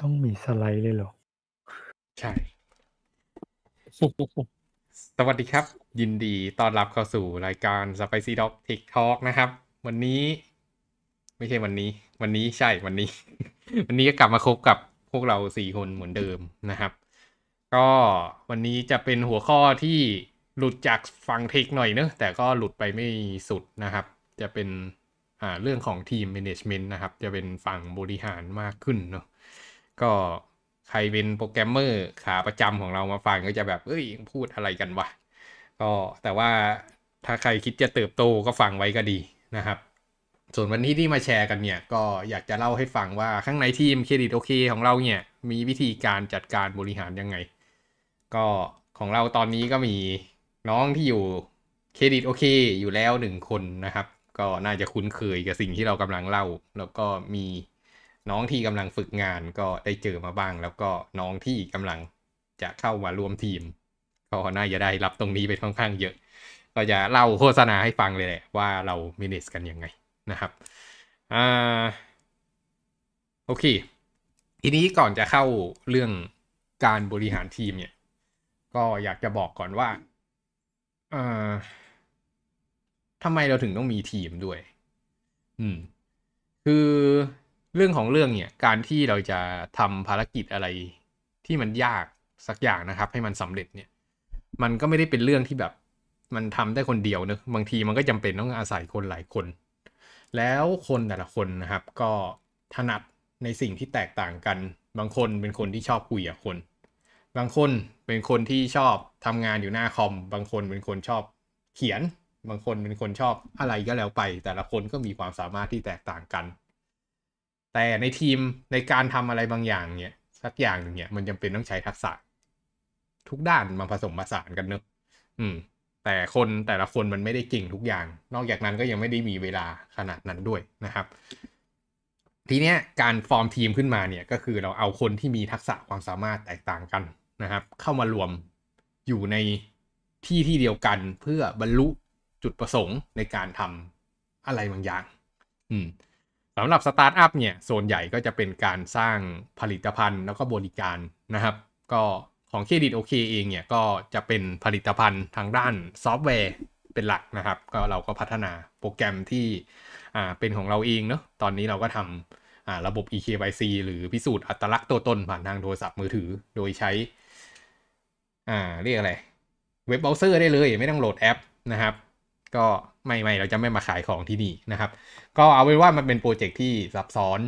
ต้องมีสไลด์เลยเหรอ ใช่ สวัสดีครับ ยินดีต้อนรับเข้าสู่รายการ Spicy Dog Tech Talk นะครับ วันนี้ไม่ใช่วันนี้ วันนี้ใช่ วันนี้ วันนี้ก็กลับมาคบกับพวกเราสี่คนเหมือนเดิมนะครับ ก็วันนี้จะเป็นหัวข้อที่หลุดจากฟังเทคหน่อยเนอะแต่ก็หลุดไปไม่สุดนะครับ จะเป็นอ่าเรื่องของทีมแมネจเมนต์นะครับ จะเป็นฝั่งบริหารมากขึ้นเนาะก็ใครเป็นโปรแกรมเมอร์ขาประจำของเรามาฟังก็จะแบบ เอ้ย พูดอะไรกันวะก็แต่ว่าถ้าใครคิดจะเติบโตก็ฟังไว้ก็ดีนะครับ ส่วนวันนี้ที่มาแชร์กันเนี่ย ก็อยากจะเล่าให้ฟังว่าข้างในทีมเครดิตโอเคของเราเนี่ย มีวิธีการจัดการบริหารยังไง ก็ของเราตอนนี้ก็มีน้องที่อยู่เครดิตโอเคอยู่แล้วหนึ่งคนนะครับ ก็น่าจะคุ้นเคยกับสิ่งที่เรากำลังเล่าแล้วก็มีน้องที่กำลังฝึกงานก็ได้เจอมาบ้าง แล้วก็น้องที่กำลังจะเข้ามารวมทีมก็น่าจะได้รับตรงนี้ไปค่อนข้างเยอะ ก็จะเล่าโฆษณาให้ฟังเลยแหละว่าเรามินิสกันยังไงนะครับอ่าโอเค ทีนี้ก่อนจะเข้าเรื่องการบริหารทีม เนี่ย ก็อยากจะบอกก่อนว่าเอ่อทำไมเราถึงต้องมีทีมด้วย อืม คือเรื่องของเรื่องเนี่ยการที่เราจะทำภารกิจอะไร ที่มันยากสักอย่างนะครับ ให้มันสำเร็จเนี่ยมันก็ไม่ได้เป็นเรื่องที่แบบมันทำได้คนเดียวนะบางทีมันก็จำเป็นต้องอาศัยคนหลายคน แล้วคนแต่ละคนนะครับก็ถนัดในสิ่งที่แตกต่างกัน บางคนเป็นคนที่ชอบคุยกับคน บางคนเป็นคนที่ชอบทำงานอยู่หน้าคอม บางคนเป็นคนชอบเขียน บางคนเป็นคนชอบอะไรก็แล้วไป แต่ละคนก็มีความสามารถที่แตกต่างกันแต่ในทีมในการทำอะไรบางอย่างเนี่ยสักอย่างหนึ่งเนี่ยมันจำเป็นต้องใช้ทักษะ ทุกด้านมาผสมผสานกันเนอะอืมแต่คนแต่ละคนมันไม่ได้เก่งทุกอย่าง นอกจากนั้นก็ยังไม่ได้มีเวลาขนาดนั้นด้วยนะครับ ทีเนี้ยการฟอร์มทีมขึ้นมาเนี่ยก็คือเราเอาคนที่มีทักษะความสามารถแตกต่างกันนะครับ เข้ามารวมอยู่ในที่ที่เดียวกันเพื่อบรรลุจุดประสงค์ ในการทำอะไรบางอย่าง อืมสำหรับสตาร์ทอัพเนี่ยส่วนใหญ่ก็จะเป็นการสร้างผลิตภัณฑ์แล้วก็บริการนะครับก็ของเครดิตโอเคเองเนี่ยก็จะเป็นผลิตภัณฑ์ทางด้านซอฟต์แวร์เป็นหลักนะครับ ก็เราก็พัฒนาโปรแกรมที่อ่าเป็นของเราเองเนาะตอนนี้เราก็ทำอ่าระบบ eKYC หรือพิสูจน์อัตลักษณ์ตัวตนผ่านทางโทรศัพท์มือถือโดยใช้อ่าเรียกอะไรเว็บเบราว์เซอร์ได้เลยไม่ต้องโหลดแอปนะครับก็ไม่ไม่ เราจะไม่มาขายของที่นี่นะครับ ก็เอาเป็นว่ามันเป็นโปรเจกต์ที่ซับซ้อน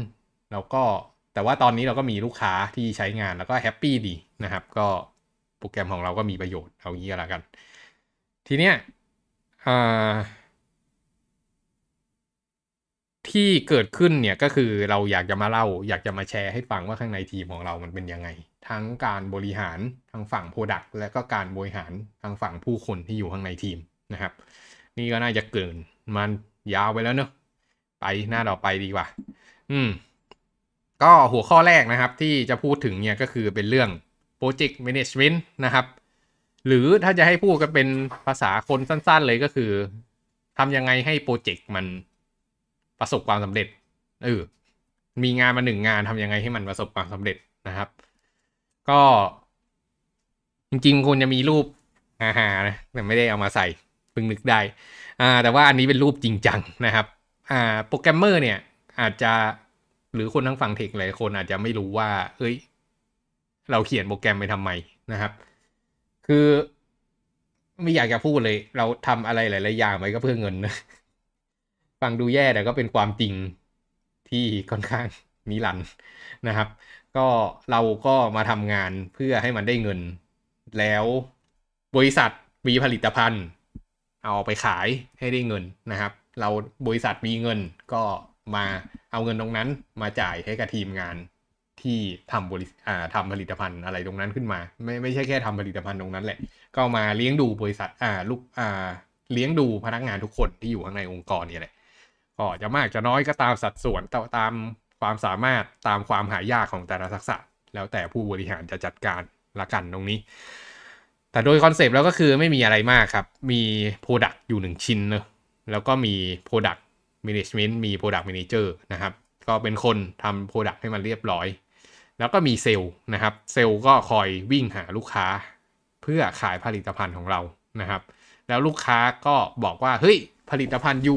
แล้วก็ แต่ว่าตอนนี้เราก็มีลูกค้าที่ใช้งานแล้วก็แฮปปี้ดีนะครับ ก็โปรแกรมของเราก็มีประโยชน์เอางี้ก็แล้วกัน ทีเนี้ยที่เกิดขึ้นเนี่ยก็คือเราอยากจะมาเล่า อยากจะมาแชร์ให้ฟังว่าข้างในทีมของเรามันเป็นยังไง ทั้งการบริหารทางฝั่งโปรดักต์และก็การบริหารทางฝั่งผู้คนที่อยู่ข้างในทีมนะครับนี่ก็น่าจะเกิน มันยาวไปแล้วเนอะไปหน้าต่อไปดีกว่า อืม ก็หัวข้อแรกนะครับที่จะพูดถึงเนี่ยก็คือเป็นเรื่อง Project Management นะครับ หรือถ้าจะให้พูดก็เป็นภาษาคนสั้นๆเลยก็คือทำยังไงให้โปรเจกต์มันประสบความสำเร็จเออ มีงานมาหนึ่งงานทำยังไงให้มันประสบความสำเร็จนะครับ ก็ จริงๆควรจะมีรูปฮาๆนะแต่ไม่ได้เอามาใส่พึ่งนึกได้อ่าแต่ว่าอันนี้เป็นรูปจริงจังนะครับอ่าโปรแกรมเมอร์เนี่ยอาจจะหรือคนทั้งฝั่งเทค หลายคนอาจจะไม่รู้ว่าเอ้ย เราเขียนโปรแกรมไปทำไมนะครับ คือไม่อยากจะพูดเลย เราทำอะไรหลาย ๆ อย่างไปก็เพื่อเงินนะฟังดูแย่แต่ก็เป็นความจริงที่ค่อนข้างนิรันด์นะครับ ก็เราก็มาทำงานเพื่อให้มันได้เงิน แล้วบริษัทมีผลิตภัณฑ์เอาไปขายให้ได้เงินนะครับ เราบริษัทมีเงินก็มาเอาเงินตรงนั้น มาจ่ายให้กับทีมงานที่ทำบริษัททำผลิตภัณฑ์อะไรตรงนั้นขึ้นมา ไม่ไม่ใช่แค่ ทำผลิตภัณฑ์ตรงนั้นแหละ ก็มาเลี้ยงดูบริษัทอ่าลูกอ่าเลี้ยงดูพนักงานทุกคนที่อยู่ข้างในองค์กรนี่แหละ ก็จะมากจะน้อยก็ตามสัดส่วนตามความสามารถตามความหายากของแต่ละทักษะ แล้วแต่ผู้บริหารจะจัดการละกันตรงนี้แต่โดยคอนเซปต์แล้วก็คือไม่มีอะไรมากครับ มี Product อยู่1ชิ้นเนะแล้วก็มี Product Management มี Product Manager นะครับ ก็เป็นคนทำ Product ให้มันเรียบร้อย แล้วก็มีเซลล์นะครับเซลล์ก็คอยวิ่งหาลูกค้า เพื่อขายผลิตภัณฑ์ของเรานะครับ แล้วลูกค้าก็บอกว่า เฮ้ย ผลิตภัณฑ์ยู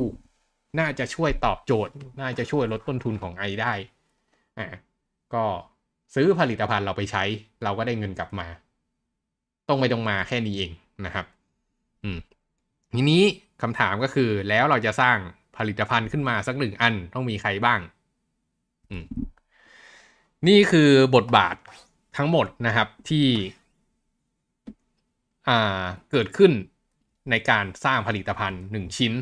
น่าจะช่วยตอบโจทย์ น่าจะช่วยลดต้นทุนของไอได้ อ่ก็ซื้อผลิตภัณฑ์เราไปใช้ เราก็ได้เงินกลับมารงไปตรงมาแค่นี้เองนะครับ อืมทีนี้คำถามก็คือแล้วเราจะสร้างผลิตภัณฑ์ขึ้นมาสักหนึ่งอันต้องมีใครบ้าง อืมนี่คือบทบาททั้งหมดนะครับที่ อ่า เกิดขึ้นในการสร้างผลิตภัณฑ์หนึ่งชิ้น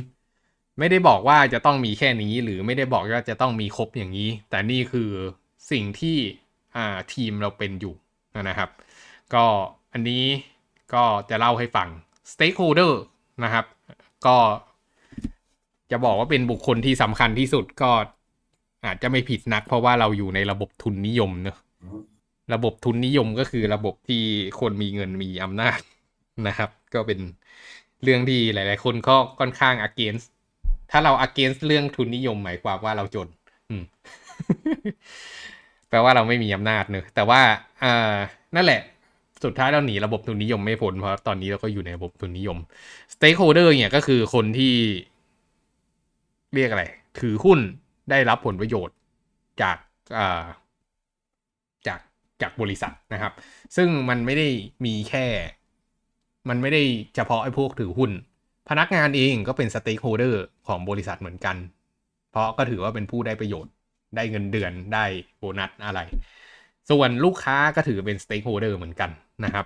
ไม่ได้บอกว่าจะต้องมีแค่นี้หรือไม่ได้บอกว่าจะต้องมีครบอย่างนี้ แต่นี่คือสิ่งที่ อ่า ทีมเราเป็นอยู่นะครับ ก็อันนี้ก็จะเล่าให้ฟัง stakeholder นะครับก็ จะบอกว่าเป็นบุคคลที่สำคัญที่สุดก็ อาจจะไม่ผิดนัก เพราะว่าเราอยู่ในระบบทุนนิยมเนอะระบบทุนนิยมก็คือระบบที่คนมีเงินมีอำนาจนะครับ ก็เป็นเรื่องที่หลาย ๆ คนก็ค่อนข้าง against ถ้าเรา against เรื่องทุนนิยม หมายความว่าเราจนแปลว่าเราไม่มีอำนาจเนอะแต่ว่าอ่า นั่นแหละสุดท้ายเราหนีระบบทุนนิยมไม่พ้นเพราะตอนนี้เราก็อยู่ในระบบทุนนิยมสเต็กโฮเดอร์เนี่ยก็คือคนที่เรียกอะไรถือหุ้นได้รับผลประโยชน์จากจากจากบริษัทนะครับ ซึ่งมันไม่ได้มีแค่ มันไม่ได้เฉพาะไอ้พวกถือหุ้นพนักงานเองก็เป็นสเต็กโฮเดอร์ของบริษัทเหมือนกันเพราะก็ถือว่าเป็นผู้ได้ประโยชน์ได้เงินเดือนได้โบนัสอะไรส่วนลูกค้าก็ถือเป็นสเต็กโฮเดอร์เหมือนกันนะครับ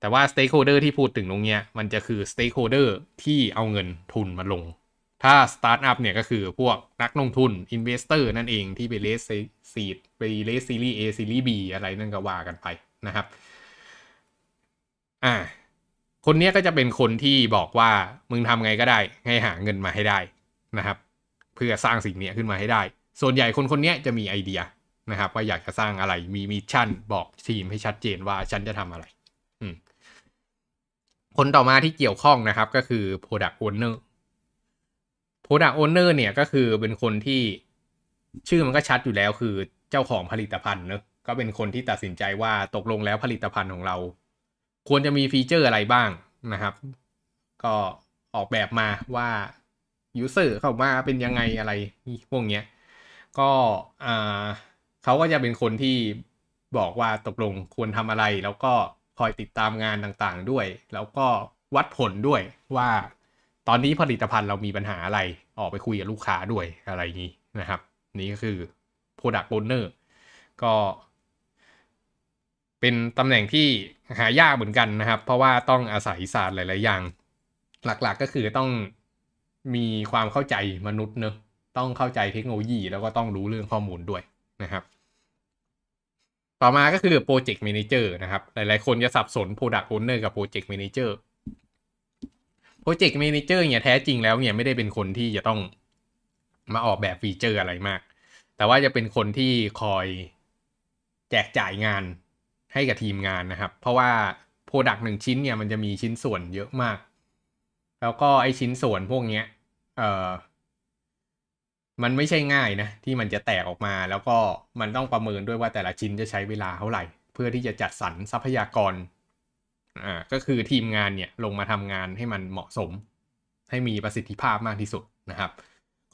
แต่ว่าสเต็กโฮเดอร์ที่พูดถึงตรงเนี้ยมันจะคือสเต็กโฮเดอร์ที่เอาเงินทุนมาลง ถ้าสตาร์ทอัพเนี่ยก็คือพวกนักลงทุนอินเวสเตอร์นั่นเองที่ไปเลสซีดไปเลสซีรีส์เอซีรีส์บีอะไรนั่นก็ว่ากันไปนะครับ อ่า คนนี้ก็จะเป็นคนที่บอกว่ามึงทำไงก็ได้ ให้หาเงินมาให้ได้นะครับ เพื่อสร้างสิ่งนี้ขึ้นมาให้ได้ ส่วนใหญ่คนคนนี้จะมีไอเดียนะครับว่าอยากจะสร้างอะไรมีมิชชั่นบอกทีมให้ชัดเจนว่าฉันจะทำอะไรคนต่อมาที่เกี่ยวข้องนะครับ ก็คือ Product Owner Product Owner เนี่ยก็คือเป็นคนที่ชื่อมันก็ชัดอยู่แล้ว คือเจ้าของผลิตภัณฑ์เนอะก็เป็นคนที่ตัดสินใจว่าตกลงแล้วผลิตภัณฑ์ของเรา ควรจะมีฟีเจอร์อะไรบ้างนะครับ ก็ออกแบบมาว่ายูเซอร์เข้ามาเป็นยังไงอะไรพวกเนี้ย ก็อ่าเขาก็จะเป็นคนที่บอกว่าตกลงควรทำอะไร แล้วก็คอยติดตามงานต่างๆด้วย แล้วก็วัดผลด้วยว่าตอนนี้ผลิตภัณฑ์เรามีปัญหาอะไรออกไปคุยกับลูกค้าด้วยอะไรอย่างนี้นะครับ นี่ก็คือ Product Owner ก็เป็นตำแหน่งที่หายากเหมือนกันนะครับ เพราะว่าต้องอาศัยศาสตร์หลายๆอย่าง หลักๆก็คือต้องมีความเข้าใจมนุษย์เนอะต้องเข้าใจเทคโนโลยี แล้วก็ต้องรู้เรื่องข้อมูลด้วยนะครับต่อมาก็คือโปรเจกต์มินิเจอร์นะครับ หลาย ๆ คนจะสับสนโปรักต์โอนเนอร์กับโปรเจกต์มินิเจอร์ โปรเจกต์มินิเจอร์เนี่ยแท้จริงแล้วเนี่ยไม่ได้เป็นคนที่จะต้องมาออกแบบฟีเจอร์อะไรมาก แต่ว่าจะเป็นคนที่คอยแจกจ่ายงานให้กับทีมงานนะครับ เพราะว่าโปรดักต์หนึ่งชิ้นเนี่ยมันจะมีชิ้นส่วนเยอะมาก แล้วก็ไอชิ้นส่วนพวกเนี้ย เอ่อมันไม่ใช่ง่ายนะที่มันจะแตกออกมาแล้วก็มันต้องประเมินด้วยว่าแต่ละชิ้นจะใช้เวลาเท่าไหร่ เพื่อที่จะจัดสรรทรัพยากรอ่าก็คือทีมงานเนี่ยลงมาทำงานให้มันเหมาะสม ให้มีประสิทธิภาพมากที่สุดนะครับ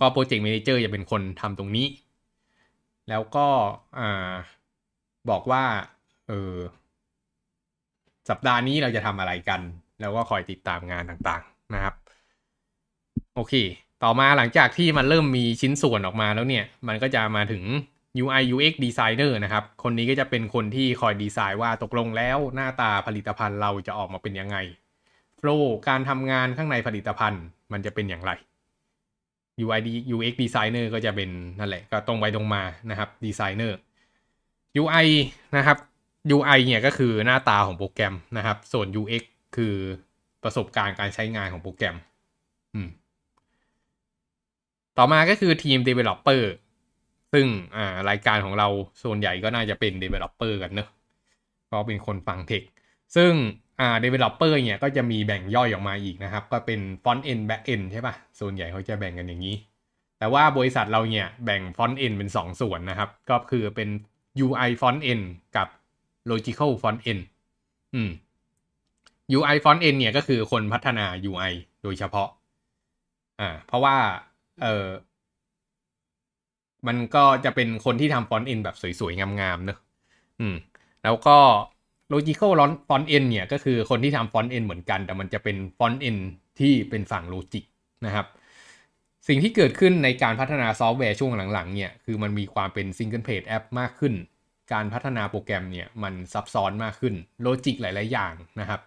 ก็โปรเจกต์แมเนเจอร์จะเป็นคนทำตรงนี้ แล้วก็อ่าบอกว่าเออสัปดาห์นี้เราจะทำอะไรกัน แล้วก็คอยติดตามงานต่างๆนะครับโอเคต่อมาหลังจากที่มันเริ่มมีชิ้นส่วนออกมาแล้วเนี่ย มันก็จะมาถึง UI UX designer นะครับ คนนี้ก็จะเป็นคนที่คอยดีไซน์ว่าตกลงแล้ว หน้าตาผลิตภัณฑ์เราจะออกมาเป็นยังไงโฟล์การทำงานข้างในผลิตภัณฑ์มันจะเป็นอย่างไร UI UX designer ก็จะเป็นนั่นแหละก็ตรงไปตรงมานะครับ designer UI นะครับ UI เนี่ยก็คือหน้าตาของโปรแกรมนะครับ ส่วน UX คือประสบการณ์การใช้งานของโปรแกรมต่อมาก็คือทีม Developer ซึ่งอ่ารายการของเรา ส่วนใหญ่ก็น่าจะเป็น Developer กันเนอะก็เป็นคนฟังเทค ซึ่งอ่า developer เนี่ย ก็จะมีแบ่งย่อยออกมาอีกนะครับ ก็เป็น front end back end ใช่ปะ่ะ ส่วนใหญ่เขาจะแบ่งกันอย่างนี้ แต่ว่าบริษัทเราเนี่ยแบ่ง front end เป็น 2 ส่วนนะครับ ก็คือเป็น UI front end กับ logical front end อืม UI front end เนี่ยก็คือคนพัฒนา UI โดยเฉพาะอ่าเพราะว่าเออมันก็จะเป็นคนที่ทำฟอนต์เอ็นแบบสวยๆ งามๆเนอะอืม แล้วก็ logical อนฟอนต์เนี่ยก็คือคนที่ทำฟอนต์เอ็นเหมือนกัน แต่มันจะเป็นฟอนต์เอ็นที่เป็นฝั่งโลจิกนะครับ สิ่งที่เกิดขึ้นในการพัฒนาซอฟต์แวร์ช่วงหลังๆเนี่ยคือมันมีความเป็นซิงเกิลเพจแอปมากขึ้น การพัฒนาโปรแกรมเนี่ยมันซับซ้อนมากขึ้น โลจิกหลายๆอย่างนะครับ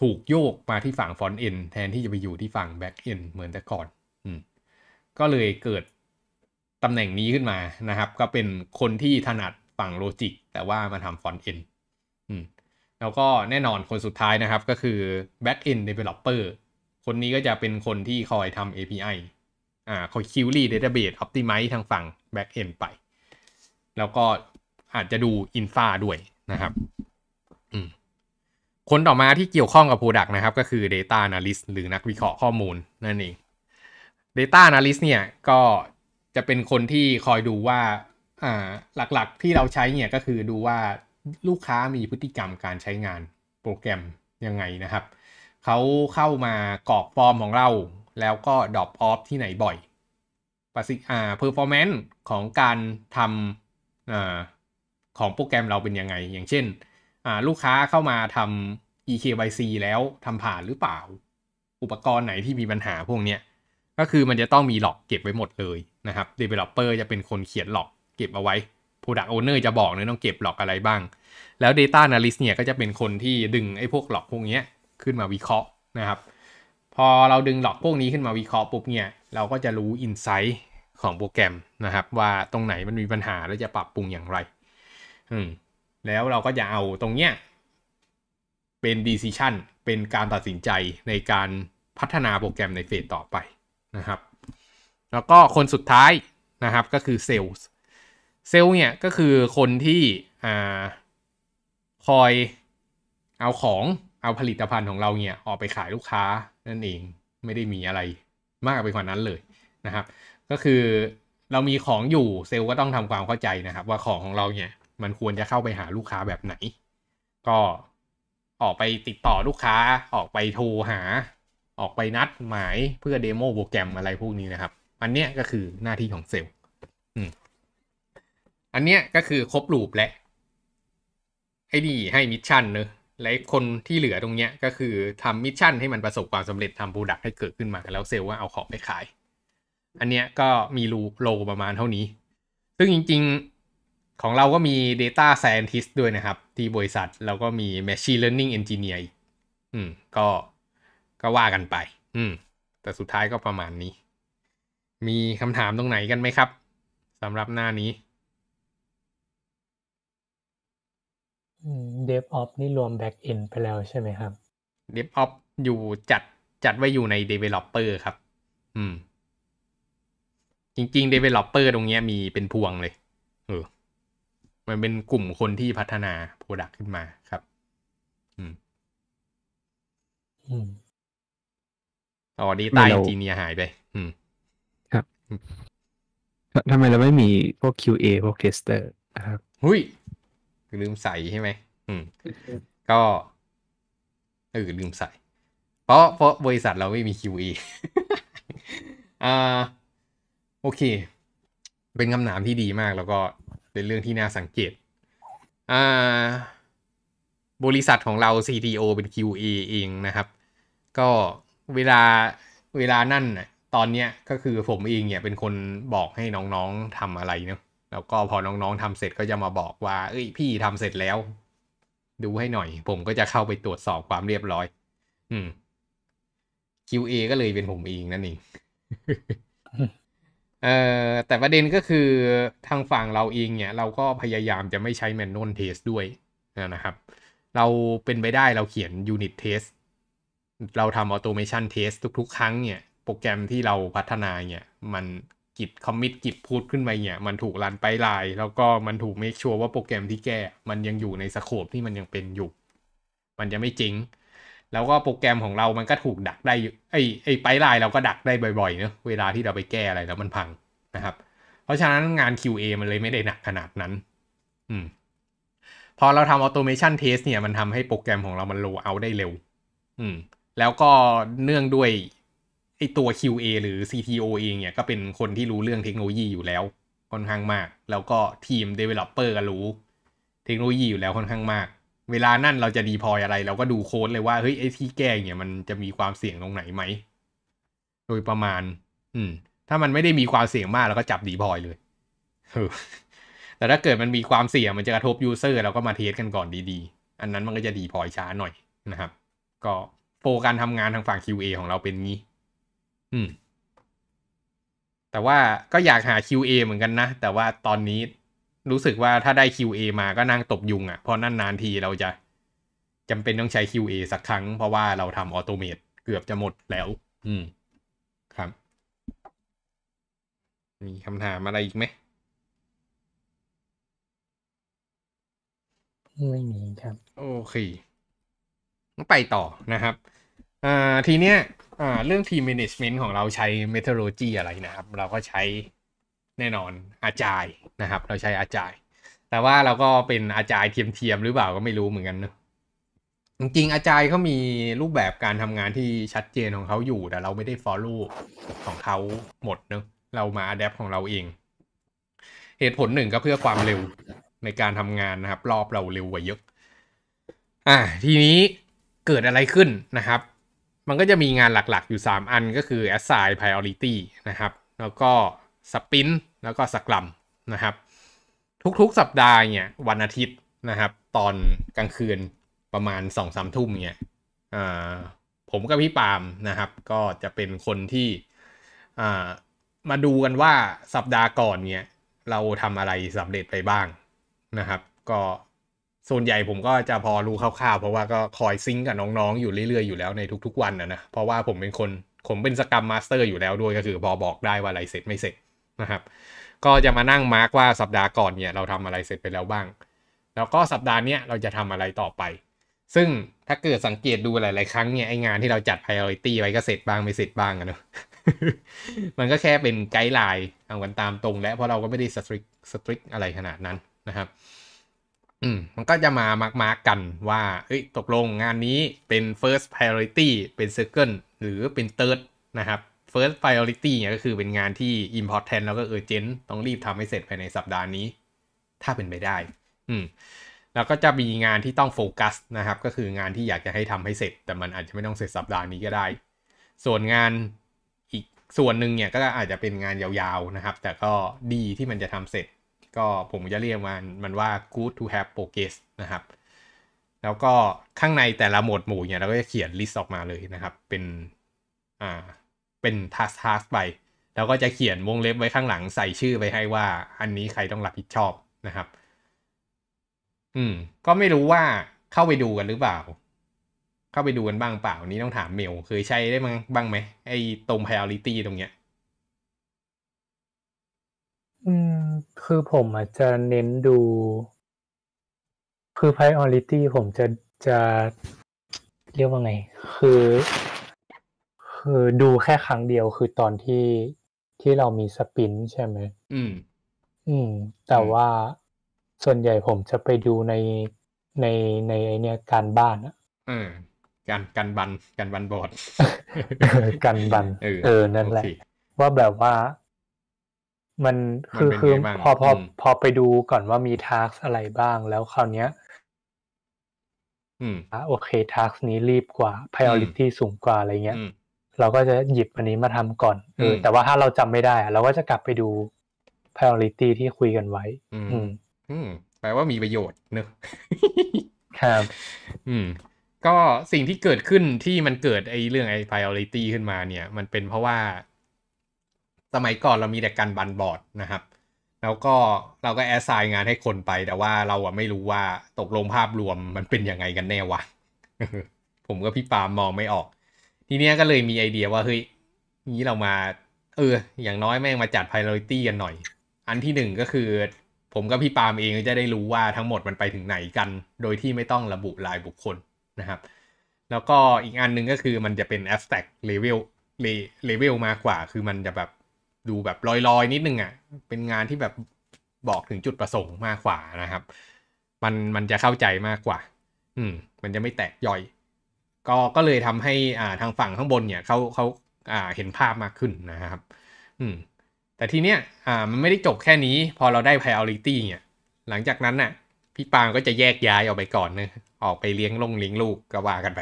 ถูกโยกมาที่ฝั่งฟอนต์เอ็นแทนที่จะไปอยู่ที่ฝั่งแบ็กเอ็นเหมือนแต่ก่อน อืมก็เลยเกิดตำแหน่งนี้ขึ้นมานะครับ ก็เป็นคนที่ถนัดฝั่งโลจิก แต่ว่ามาทำฟอนต์เอ็นแล้วก็แน่นอนคนสุดท้ายนะครับก็คือ back end developer คนนี้ก็จะเป็นคนที่คอยทำ API อ่า คอย q u e รี d ด t a b a s e อ p t i m ม z e ทางฝั่ง back end ไป แล้วก็อาจจะดูอินฟาด้วยนะครับคนต่อมาที่เกี่ยวข้องกับ Product นะครับ ก็คือ Data Analyst หรือนักวิเคราะห์ข้อมูลนั่นเอง Data Analyst เนี่ยก็จะเป็นคนที่คอยดูว่าอ่า หลักๆที่เราใช้เนี่ยก็คือดูว่าลูกค้ามีพฤติกรรมการใช้งานโปรแกรมยังไงนะครับ เขาเข้ามากรอกฟอร์มของเราแล้วก็ดรอปออฟที่ไหนบ่อยประสิทธิอ่าเพอร์ฟอร์แมนซ์ของการทำอ่าของโปรแกรมเราเป็นยังไง อย่างเช่นอ่าลูกค้าเข้ามาทำ EKYC แล้วทำผ่านหรือเปล่า อุปกรณ์ไหนที่มีปัญหาพวกเนี้ยก็คือมันจะต้องมีหลอกเก็บไว้หมดเลยนะครับ Developer จะเป็นคนเขียนหลอกเก็บเอาไว้ Product Owner จะบอกเลยต้องเก็บหลอกอะไรบ้าง แล้ว Data Analyst เนี่ยก็จะเป็นคนที่ดึงไอ้พวกหลอกพวกนี้ขึ้นมาวิเคราะห์นะครับ พอเราดึงหลอกพวกนี้ขึ้นมาวิเคราะห์ปุ๊บเนี่ย เราก็จะรู้อินไซต์ของโปรแกรมนะครับ ว่าตรงไหนมันมีปัญหา แล้วจะปรับปรุงอย่างไรอืมแล้วเราก็จะเอาตรงเนี้ยเป็น decision เป็นการตัดสินใจในการพัฒนาโปรแกรมในเฟสต่อไปนะครับแล้วก็คนสุดท้ายนะครับก็คือเซลล์เซลล์เนี่ยก็คือคนที่อคอยเอาของเอาผลิตภัณฑ์ของเราเนี่ยออกไปขายลูกค้านั่นเองไม่ได้มีอะไร มากไปกว่านั้นเลยนะครับก็คือเรามีของอยู่เซลล์ก็ต้องทำความเข้าใจนะครับ ว่าของของเราเนี่ยมันควรจะเข้าไปหาลูกค้าแบบไหน ก็ออกไปติดต่อลูกค้าออกไปโทรหาออกไปนัดหมายเพื่อเดโมโปรแกรมอะไรพวกนี้นะครับ อันเนี้ยก็คือหน้าที่ของเซลล์อันเนี้ยก็คือครบลูปและไอ้นี่ให้มิชชั่นเนอะและคนที่เหลือตรงเนี้ยก็คือทำมิชชั่นให้มันประสบความสำเร็จทำโปรดักต์ให้เกิดขึ้นมาแล้วเซลล์ว่าเอาของไปขาย อันเนี้ยก็มีรูโลประมาณเท่านี้ ซึ่งจริงๆของเราก็มี Data Scientist ด้วยนะครับ ที่บริษัทแล้วก็มี Machine Learning Engineer อืมก็ก็ว่ากันไป อืม แต่สุดท้ายก็ประมาณนี้ มีคำถามตรงไหนกันไหมครับ สำหรับหน้านี้เดฟออฟนี่รวมแบ็กอินไปแล้วใช่ไหมครับ เดฟออฟอยู่จัดจัดไว้อยู่ใน Developer ครับ อืม จริงๆ Developer ตรงนี้มีเป็นพวงเลย เออ มันเป็นกลุ่มคนที่พัฒนา Product ขึ้นมาครับ อืมอืมอ๋อดีตายจีเนียหายไป อืมครับทำไมเราไม่มีพวก QA พวกเทสเตอร์นะครับ หุยลืมใส่ใช่ไหมอืม ก็ เออ ลืมใส่ เพราะ เพราะบริษัทเราไม่มี QA อ่า โอเค เป็นคำถามที่ดีมากแล้วก็เป็นเรื่องที่น่าสังเกต อ่า บริษัทของเรา CTO เป็น QA เองนะครับ ก็เวลาเวลานั่นน่ะตอนเนี้ยก็คือผมเองเนี่ย เป็นคนบอกให้น้องๆทำอะไรเนาะแล้วก็พอน้องๆทำเสร็จก็จะมาบอกว่า เอ้ยพี่ทำเสร็จแล้ว ดูให้หน่อย ผมก็จะเข้าไปตรวจสอบความเรียบร้อย อืม QA ก็เลยเป็นผมเองนั่นเองเอ่อแต่ประเด็นก็คือทางฝั่งเราเองเนี่ย เราก็พยายามจะไม่ใช้แมนนวลเทสด้วยนะครับ เราเป็นไปได้เราเขียนยูนิตเทสเราทำออโตเมชันเทสทุกๆ ครั้งเนี่ย โปรแกรมที่เราพัฒนาเนี่ย มันกิบคอมมิตกิบพูดขึ้นไปเนี่ย มันถูกรันไปลายแล้วก็มันถูกเมคชัวร์ว่าโปรแกรมที่แก้มันยังอยู่ในสโคปที่มันยังเป็นอยู่ มันจะไม่จริง แล้วก็โปรแกรมของเรามันก็ถูกดักได้ ไอไอไปลายเราก็ดักได้บ่อยๆเนะเวลาที่เราไปแก้อะไร แล้วมันพังนะครับ เพราะฉะนั้นงาน QA มันเลยไม่ได้หนักขนาดนั้น อืม พอเราทำออโตเมชันเทสเนี่ย มันทำให้โปรแกรมของเรามันโลเอาได้เร็ว อืมแล้วก็เนื่องด้วยไอตัว QA หรือ CTO เองเนี่ย ก็เป็นคนที่รู้เรื่องเทคโนโลยีอยู่แล้ว ค่อนข้างมาก แล้วก็ทีม Developer ก็รู้ เทคโนโลยีอยู่แล้วค่อนข้างมาก เวลานั่นเราจะดีพออะไร เราก็ดูโค้ดเลยว่าเฮ้ยไอที่แก้เนี่ยมันจะมีความเสี่ยงตรงไหนไหมโดยประมาณ อืมถ้ามันไม่ได้มีความเสี่ยงมากเราก็จับดีพอยเลย แต่ถ้าเกิดมันมีความเสี่ยงมันจะกระทบยูเซอร์เราก็มาเทสกันก่อนดีๆ อันนั้นมันก็จะดีพอยช้าหน่อยนะครับ ก็โฟการทำงานทางฝั่ง QA ของเราเป็นงี้ อืม แต่ว่าก็อยากหา QA เหมือนกันนะ แต่ว่าตอนนี้รู้สึกว่าถ้าได้ QA มาก็นั่งตบยุงอะ่ะ เพราะนั่นนานทีเราจะจำเป็นต้องใช้ QA สักครั้ง เพราะว่าเราทำออโตเมตเกือบจะหมดแล้ว อืม ครับ มีคำถามอะไรอีกไหมไม่มีครับ โอเคไปต่อนะครับอ่าทีเนี้ยอ่าเรื่องทีมแมネจเมนต์ของเราใช้เมทัลโลจีอะไรนะครับ เราก็ใช้แน่นอนอาจายนะครับ เราใช้อาจาย แต่ว่าเราก็เป็นอาจายเทียมๆ หรือเปล่าก็ไม่รู้เหมือนกันเนะจริงๆอาจายเขามีรูปแบบการทำงานที่ชัดเจนของเขาอยู่ แต่เราไม่ได้ฟอลลูของเขาหมดเนะเรามาอัดแอปของเราเอง เหตุผลหนึ่งก็เพื่อความเร็วในการทำงานนะครับ รอบเราเร็วกว่าเยอะอ่าทีนี้เกิดอะไรขึ้นนะครับมันก็จะมีงานหลักๆอยู่ 3 อันก็คือ assign priority นะครับ แล้วก็ spin แล้วก็สกรัมนะครับ ทุกๆสัปดาห์เนี่ยวันอาทิตย์นะครับ ตอนกลางคืนประมาณ2อสามทุ่มเนี่ยผมกับพี่ปาล์มนะครับ ก็จะเป็นคนที่มาดูกันว่าสัปดาห์ก่อนเนี่ยเราทำอะไรสำเร็จไปบ้างนะครับ ก็ส่วนใหญ่ผมก็จะพอรู้คร่าวๆ เพราะว่าก็คอยซิงกับน้องๆอยู่เรื่อยๆอยู่แล้วในทุกๆ วันนะนะเพราะว่าผมเป็นคนผมเป็นสกรรมมาสเตอร์อยู่แล้วด้วยก็คือพอบอกได้ว่าอะไรเสร็จไม่เสร็จนะครับ ก็จะมานั่งมาร์กว่าสัปดาห์ก่อนเนี่ยเราทำอะไรเสร็จไปแล้วบ้าง แล้วก็สัปดาห์นี้เราจะทำอะไรต่อไป ซึ่งถ้าเกิดสังเกตดูหลายๆครั้งเนี่ยไองานที่เราจัด p ออร r ตี้ไว้ก็เสร็จบ้างไม่เสร็จบ้างอะเนาะ มันก็แค่เป็นไกด์ไลน์เอากันตามตรงและเพราะเราก็ไม่ได้สตริกสตริกอะไรขนาดนั้นนะครับอืมมันก็จะมามาร์กมากันว่าเอ้ยตกลงงานนี้เป็น first priority เป็น second หรือเป็น third นะครับ first priority เนี่ยก็คือเป็นงานที่ important แล้วก็ urgent ต้องรีบทำให้เสร็จภายในสัปดาห์นี้ ถ้าเป็นไปได้อืมแล้วก็จะมีงานที่ต้องโฟกัสนะครับ ก็คืองานที่อยากจะให้ทำให้เสร็จ แต่มันอาจจะไม่ต้องเสร็จสัปดาห์นี้ก็ได้ ส่วนงานอีกส่วนหนึ่งเนี่ยก็อาจจะเป็นงานยาวๆนะครับ แต่ก็ดีที่มันจะทำเสร็จก็ผมจะเรียกมันมันว่า good to have progress นะครับ แล้วก็ข้างในแต่ละหมวดหมู่เนี่ยเราก็จะเขียนลิสต์ออกมาเลยนะครับ เป็นอ่าเป็น task task ไป แล้วก็จะเขียนวงเล็บไว้ข้างหลังใส่ชื่อไปให้ว่า อันนี้ใครต้องรับผิดชอบนะครับ อืม ก็ไม่รู้ว่าเข้าไปดูกันหรือเปล่า เข้าไปดูกันบ้างเปล่า นี้ต้องถามเมลเคยใช้ได้บ้างบ้างไหมไอ้ตรง priority ตรงเนี้ยอืม คือผมอาจจะเน้นดู คือ priority ผมจะจะเรียกว่าไง คือ คือดูแค่ครั้งเดียวคือตอนที่ที่เรามีสปิน ใช่ไหมอืมอืม แต่ว่าส่วนใหญ่ผมจะไปดูในในในไอเนี้ยการบ้านอะเออการการบันการบัน บอร์ดการบันเออ นั่นแหละ ว่าแบบว่ามันคือคือพอพอพอไปดูก่อนว่ามีทาร์กอะไรบ้างแล้วคราวเนี้ย อืมโอเคทาร์กนี้รีบกว่าพ r i o r i t y สูงกว่าอะไรเงี้ยเราก็จะหยิบอันนี้มาทำก่อนเออแต่ว่าถ้าเราจำไม่ได้ เราก็จะกลับไปดู priority ที่คุยกันไว้ อืมอืมแปลว่ามีประโยชน์เนอะครับอืม ก็สิ่งที่เกิดขึ้นที่มันเกิด ไอ้เรื่องไอ้ priority ขึ้นมาเนี่ย มันเป็นเพราะว่าสมัยก่อนเรามีแต่การบันบอร์ดนะครับ แล้วก็เราก็แอสไซน์งานให้คนไป แต่ว่าเราอะไม่รู้ว่าตกลงภาพรวมมันเป็นยังไงกันแน่วะ ผมก็พี่ปามมองไม่ออก ทีเนี้ย ก็เลยมีไอเดียว่าเฮ้ยนี้เรามาเออ อย่างน้อยแม่ง มาจัด priority กันหน่อย อันที่หนึ่งก็คือผมกับพี่ปามเองจะได้รู้ว่าทั้งหมดมันไปถึงไหนกัน โดยที่ไม่ต้องระบุรายบุคคลนะครับ แล้วก็อีกอันหนึ่งก็คือมันจะเป็น abstract level level มากกว่า คือมันจะแบบดูแบบลอยๆ นิดนึงอะ่ะ เป็นงานที่แบบบอกถึงจุดประสงค์มากกว่านะครับ มันมันจะเข้าใจมากกว่า อืม มันจะไม่แตกย่อย ก็ก็เลยทำให้อ่าทางฝั่งข้างบนเนี่ยเขาเขาอ่าเห็นภาพมากขึ้นนะครับ อืม แต่ทีเนี้ยอ่ามันไม่ได้จบแค่นี้ พอเราได้ priority เนี่ย หลังจากนั้นน่ะ พี่ปางก็จะแยกย้ายออกไปก่อนนะออกไปเลี้ยงลงเลี้ยงลูกก็ว่ากันไป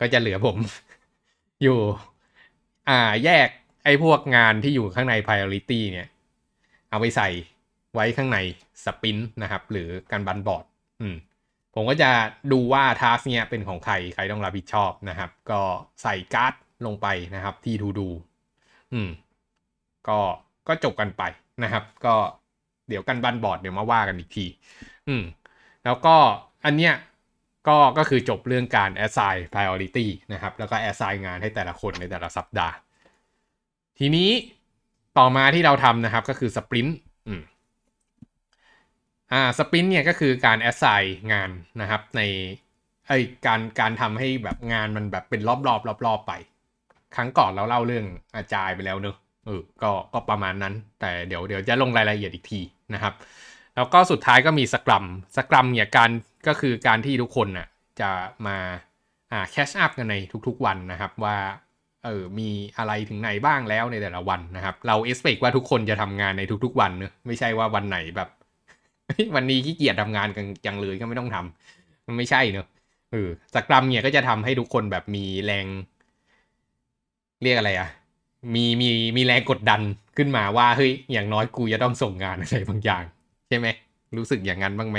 ก็จะเหลือผม อยู่ อ่า แยกไอ้พวกงานที่อยู่ข้างใน priority เนี่ย เอาไปใส่ไว้ข้างในสปินนะครับ หรือการบันบอร์ด ผมก็จะดูว่าทัสเนี่ยเป็นของใคร ใครต้องรับผิดชอบนะครับ ก็ใส่การ์ดลงไปนะครับที่ทูดูอืม ก็ ก็จบกันไปนะครับ ก็เดี๋ยวกันบันบอร์ดเดี๋ยวมาว่ากันอีกที อืม แล้วก็อันเนี้ยก็ ก็คือจบเรื่องการ assign priority นะครับ แล้วก็ assign งานให้แต่ละคนในแต่ละสัปดาห์ทีนี้ต่อมาที่เราทำนะครับก็คือสปรินต์อ่าสปรินต์เนี่ยก็คือการแอสไซน์งานนะครับ ในไอการการทำให้แบบงานมันแบบเป็นรอบรอบรอบรอบไป ครั้งก่อนเราเล่าเรื่องอาจายไปแล้วเนอะเออก็ก็ประมาณนั้น แต่เดี๋ยวเดี๋ยวจะลงรายละเอียดอีกทีนะครับ แล้วก็สุดท้ายก็มีสกรัม สกรัมเนี่ยการก็คือการที่ทุกคนน่ะจะมาอ่าแคชอัพกันในทุกๆวันนะครับว่าเออ มีอะไรถึงไหนบ้างแล้วในแต่ละวันนะครับ เราเอสเป t ว่าทุกคนจะทำงานในทุก ๆ วันเนอะไม่ใช่ว่าวันไหนแบบวันนี้ขี้เกียจทำงานกันจังเลยก็ไม่ต้องทำ มันไม่ใช่เนอะเออสกรัมเนี่ยก็จะทำให้ทุกคนแบบมีแรง เรียกอะไรอะมีมีมีแรงกดดันขึ้นมาว่าเฮ้ยอย่างน้อยกูจะต้องส่งงานอะไรบางอย่าง ใช่ไหม รู้สึกอย่างนั้นบ้างไหม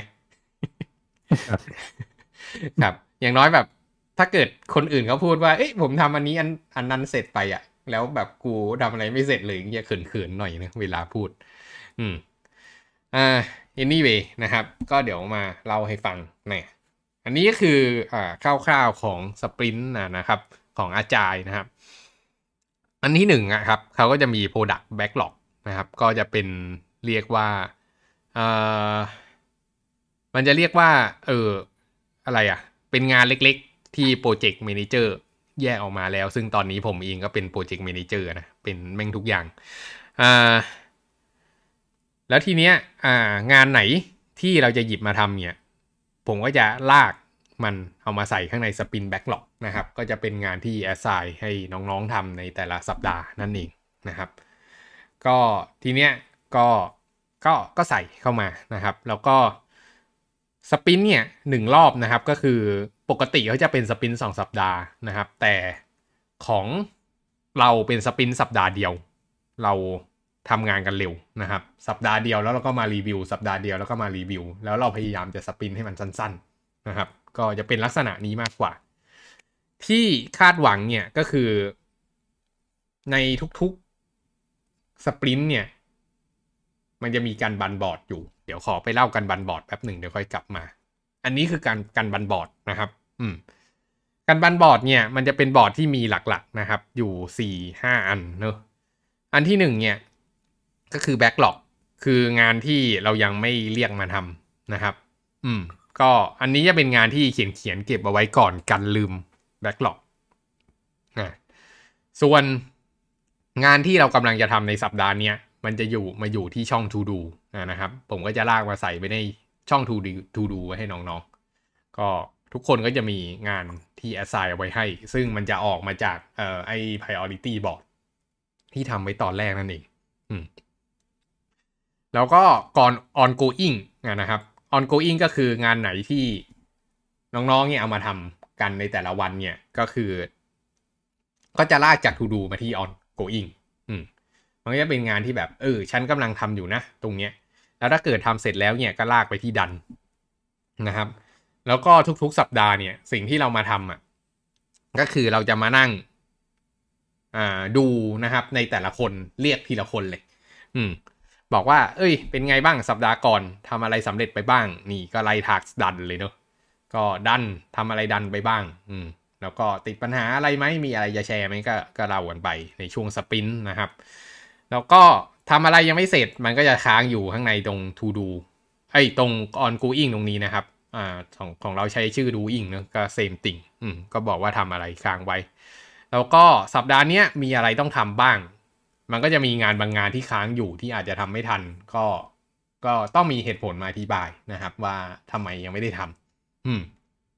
ครับ อย่างน้อยแบบถ้าเกิดคนอื่นเขาพูดว่า เอ้ยผมทำอันนี้อันอันนั้นเสร็จไปอะ่ะแล้วแบบกูทำอะไรไม่เสร็จเลยเงี้ยเขินๆหน่อยนะเวลาพูด อืมอ่า anyway นะครับ ก็เดี๋ยวมาเล่าให้ฟังนียอันนี้ก็คืออ่าคร่าวๆของสปรินต์นะครับ ของอาจารย์นะครับ อันที่หนึ่งอะครับ เขาก็จะมี Product Backlog นะครับ ก็จะเป็นเรียกว่าอ่ามันจะเรียกว่า เอออะไรอะ เป็นงานเล็กที่โปรเจกต์เมนเจอร์แยกออกมาแล้ว ซึ่งตอนนี้ผมเองก็เป็นโปรเจกต์เมนเจอร์นะเป็นแม่งทุกอย่างอ่าแล้วทีเนี้ยอ่างานไหนที่เราจะหยิบมาทำเนี่ย ผมก็จะลากมันเอามาใส่ข้างในสปินแบ็กหลอกนะครับก็จะเป็นงานที่แอสไซน์ให้น้องๆทำในแต่ละสัปดาห์นั่นเองนะครับก็ทีเนี้ยก็ก็ก็ใส่เข้ามานะครับ แล้วก็สปินเนี่ยหนึ่งรอบนะครับก็คือปกติเขาจะเป็นสปินสองสัปดาห์นะครับ แต่ของเราเป็นสปินสัปดาห์เดียว เราทำงานกันเร็วนะครับสัปดาห์เดียวแล้วเราก็มารีวิวสัปดาห์เดียวแล้วก็มารีวิวแล้วเราพยายามจะสปินให้มันสั้นๆนะครับ ก็จะเป็นลักษณะนี้มากกว่า ที่คาดหวังเนี่ยก็คือในทุกๆสปรินต์เนี่ยมันจะมีการบันบอร์ดอยู่เดี๋ยวขอไปเล่ากันบันบอร์ดแป๊บหนึ่งเดี๋ยวค่อยกลับมา อันนี้คือการการบันบอร์ดนะครับอืมการบันบอร์ด เนี่ย มันจะเป็นบอร์ดที่มีหลักๆนะครับ อยู่สี่ห้าอันเนอะอันที่หนึ่งเนี่ย ก็คือแบ็กหลอกคืองานที่เรายังไม่เรียกมาทำนะครับ อืม ก็อันนี้จะเป็นงานที่เขียนเขียนเก็บเอาไว้ก่อนกันลืมแบ็กหลอกนะส่วนงานที่เรากำลังจะทำในสัปดาห์นี้มันจะอยู่มาอยู่ที่ช่อง To Do นะครับ ผมก็จะลากมาใส่ไปในช่อง To Do To Do ไว้ให้น้องๆ ก็ทุกคนก็จะมีงานที่ assign เอาไว้ให้ ซึ่งมันจะออกมาจากเอ่อไอ้ priority board ที่ทำไว้ตอนแรกนั่นเอง อืมแล้วก็ก่อน ongoing นะครับ ongoing ก็คืองานไหนที่น้องๆ เนี่ยเอามาทำกันในแต่ละวันเนี่ยก็คือ ก็จะลากจาก to do มาที่ ongoing อืมมันก็จะเป็นงานที่แบบ เออ ฉันกำลังทำอยู่นะตรงเนี้ย แล้วถ้าเกิดทำเสร็จแล้วเนี่ยก็ลากไปที่ดันนะครับแล้วก็ทุกๆ สัปดาห์เนี่ยสิ่งที่เรามาทำอ่ะก็คือเราจะมานั่ง อ่าดูนะครับ ในแต่ละคนเรียกทีละคนเลย อืม บอกว่า เอ้ย เป็นไงบ้างสัปดาห์ก่อนทำอะไรสำเร็จไปบ้าง นี่ก็ไล่ทักดันเลยเนาะก็ดันทำอะไรดันไปบ้าง อืมแล้วก็ติดปัญหาอะไรไหมมีอะไรจะแชร์ไหมก็ก็เล่ากันไปในช่วงสปินนะครับ แล้วก็ทำอะไรยังไม่เสร็จ มันก็จะค้างอยู่ข้างในตรงทูดูไอ้ตรงออนกูอิงตรงนี้นะครับอ่าของของเราใช้ชื่อดูอิงนะก็เซมติงอืมก็บอกว่าทำอะไรค้างไว้ แล้วก็สัปดาห์นี้มีอะไรต้องทำบ้าง มันก็จะมีงานบางงานที่ค้างอยู่ที่อาจจะทำไม่ทัน ก็ก็ต้องมีเหตุผลมาอธิบายนะครับ ว่าทำไมยังไม่ได้ทำอืม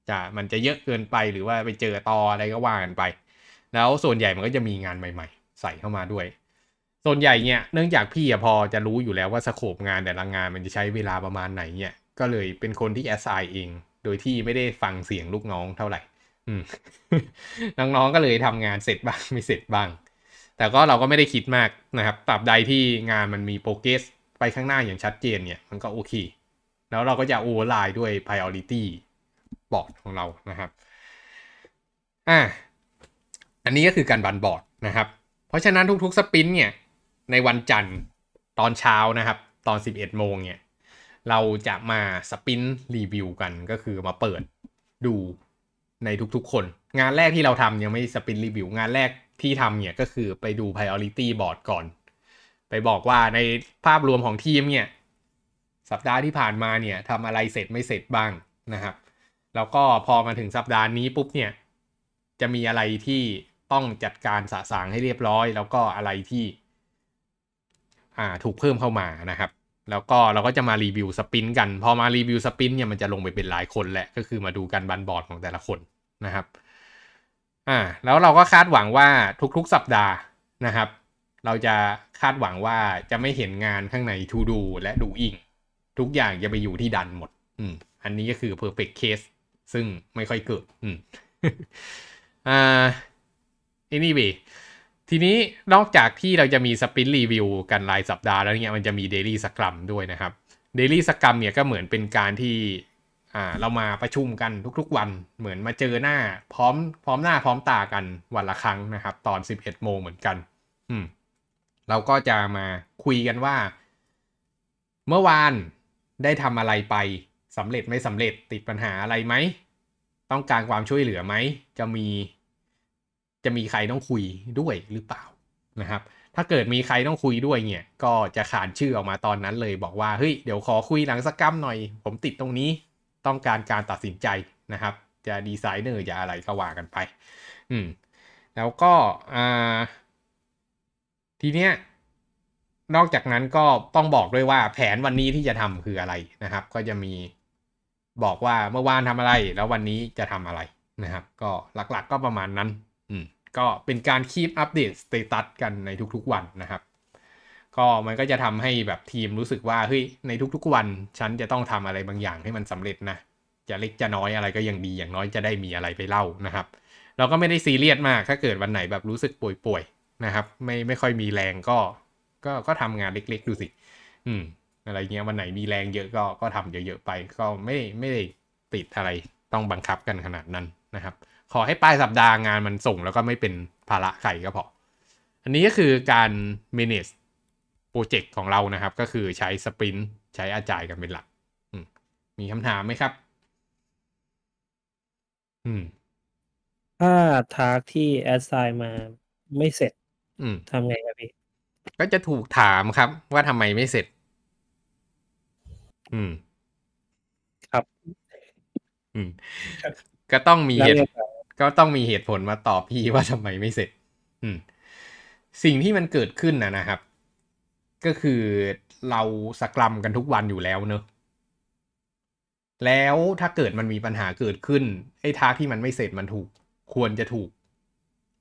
จะมันจะเยอะเกินไปหรือว่าไปเจอตออะไรก็ว่ากันไป แล้วส่วนใหญ่มันก็จะมีงานใหม่ ๆ ใส่เข้ามาด้วย ส่วนใหญ่เนี่ยเนื่องจากพี่พอจะรู้อยู่แล้วว่าสโคปงานแต่ละงานมันจะใช้เวลาประมาณไหนเนี่ยก็เลยเป็นคนที่แอสไซน์เอง โดยที่ไม่ได้ฟังเสียงลูกน้องเท่าไหร่น้องๆก็เลยทำงานเสร็จบ้างไม่เสร็จบ้าง แต่ก็เราก็ไม่ได้คิดมากนะครับ ตราบใดที่งานมันมีโปรเกสไปข้างหน้าอย่างชัดเจน เนี่ยมันก็โอเค แล้วเราก็จะโอเวอร์ไลน์ด้วย Priority บอร์ดของเรานะครับ อ่าอันนี้ก็คือการบันบอร์ดนะครับ เพราะฉะนั้นทุกๆสปินเนี่ย ในวันจันทร์ตอนเช้านะครับ ตอน 11 โมงเนี่ยเราจะมาสปินรีวิวกันก็คือมาเปิดดูในทุกๆคน งานแรกที่เราทำยังไม่สปินรีวิวงานแรกที่ทำเนี่ยก็คือไปดู Priority Board ก่อน ไปบอกว่าในภาพรวมของทีมเนี่ยสัปดาห์ที่ผ่านมาเนี่ยทำอะไรเสร็จไม่เสร็จบ้างนะครับ แล้วก็พอมาถึงสัปดาห์นี้ปุ๊บเนี่ยจะมีอะไรที่ต้องจัดการสะสางให้เรียบร้อย แล้วก็อะไรที่อ่าถูกเพิ่มเข้ามานะครับแล้วก็เราก็จะมารีวิวสปินกัน พอมารีวิวสปินเนี่ยมันจะลงไปเป็นหลายคนแหละก็คือมาดูกันบันบอร์ดของแต่ละคนนะครับ อ่า แล้วเราก็คาดหวังว่าทุกๆ สัปดาห์นะครับ เราจะคาดหวังว่าจะไม่เห็นงานข้างในทูดูและดูอิงทุกอย่างจะไปอยู่ที่ดันหมด อืม อันนี้ก็คือ perfect case ซึ่งไม่ค่อยเกิดอืมอ่า anyway ทีนี้นอกจากที่เราจะมีสปินรีวิวกันรายสัปดาห์แล้วเนี่ย มันจะมีเดลี่สกรัมด้วยนะครับเดลี่สกรัมเนี่ยก็เหมือนเป็นการที่อ่าเรามาประชุมกันทุกๆวันเหมือนมาเจอหน้า พร้อมพร้อมหน้าพร้อมตากันวันละครั้งนะครับ ตอน 11โมงเหมือนกันอืมเราก็จะมาคุยกันว่า เมื่อวานได้ทำอะไรไปสำเร็จไม่สำเร็จติดปัญหาอะไรไหม ต้องการความช่วยเหลือไหมจะมีจะมีใครต้องคุยด้วยหรือเปล่านะครับ ถ้าเกิดมีใครต้องคุยด้วยเนี่ยก็จะขานชื่อออกมาตอนนั้นเลย บอกว่า เฮ้ย เดี๋ยวขอคุยหลังสกกรมหน่อย ผมติดตรงนี้ ต้องการการตัดสินใจนะครับ จะดีไซเนอร์จะอะไรก็ว่ากันไป อืม แล้วก็อ่าทีเนี้ย นอกจากนั้นก็ต้องบอกด้วยว่าแผนวันนี้ที่จะทำคืออะไรนะครับ ก็จะมีบอกว่าเมื่อวานทำอะไรแล้ววันนี้จะทำอะไร นะครับ ก็หลัก ๆกก็ประมาณนั้น อืมก็เป็นการคีปอัปเดตสเตตัสกันในทุกๆวันนะครับ ก็มันก็จะทำให้แบบทีมรู้สึกว่าเฮ้ยในทุก ๆ วัน ฉันจะต้องทำอะไรบางอย่างให้มันสำเร็จนะจะเล็กจะน้อยอะไรก็ยังดีอย่างน้อยจะได้มีอะไรไปเล่านะครับ เราก็ไม่ได้ซีเรียสมาก ถ้าเกิดวันไหนแบบรู้สึกป่วยๆนะครับ ไม่ไม่ค่อยมีแรงก็ ก็ก็ทำงานเล็กๆดูสิอืมอะไรเงี้ยวันไหนมีแรงเยอะก็ก็ทำเยอะๆไป ก็ไม่ไม่ได้ติดอะไรต้องบังคับกันขนาดนั้นนะครับขอให้ปลายสัปดาห์งานมันส่งแล้วก็ไม่เป็นภาระใครก็พอ อันนี้ก็คือการ manage โปรเจกต์ของเรานะครับ ก็คือใช้สปรินต์ใช้อาจายกันเป็นหลัก มีคำถามไหมครับ อืมถ้าทา์กที่แอดไซน์มาไม่เสร็จ ทำไงครับพี่ ก็จะถูกถามครับว่าทำไมไม่เสร็จ อืม ครับอืมก็ต้องมีเหตุก็ต้องมีเหตุผลมาตอบพี่ว่าทำไมไม่เสร็จ สิ่งที่มันเกิดขึ้นนะนะครับ ก็คือเราสกรัมกันทุกวันอยู่แล้วเนอะ แล้วถ้าเกิดมันมีปัญหาเกิดขึ้น ไอ้ทาร์กที่มันไม่เสร็จมันถูก ควรจะถูก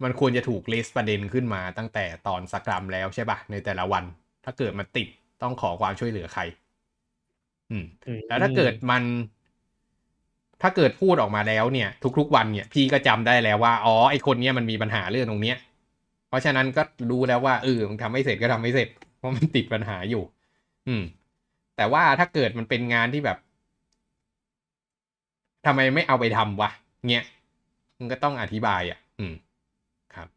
มันควรจะถูกเลสประเด็นขึ้นมาตั้งแต่ตอนสกรัมแล้วใช่ปะในแต่ละวัน ถ้าเกิดมันติดต้องขอความช่วยเหลือใคร อืมแล้วถ้าเกิดมันถ้าเกิดพูดออกมาแล้วเนี่ย ทุกๆวันเนี่ย พี่ก็จำได้แล้วว่าอ๋อไอคนเนี้ยมันมีปัญหาเรื่องตรงเนี้ยเพราะฉะนั้นก็รู้แล้วว่าเออมันทำไม่เสร็จก็ทำไม่เสร็จ เพราะมันติดปัญหาอยู่ อืม แต่ว่าถ้าเกิดมันเป็นงานที่แบบ ทำไมไม่เอาไปทำวะเนี่ยมันก็ต้องอธิบายอะ่ะอืม ครับ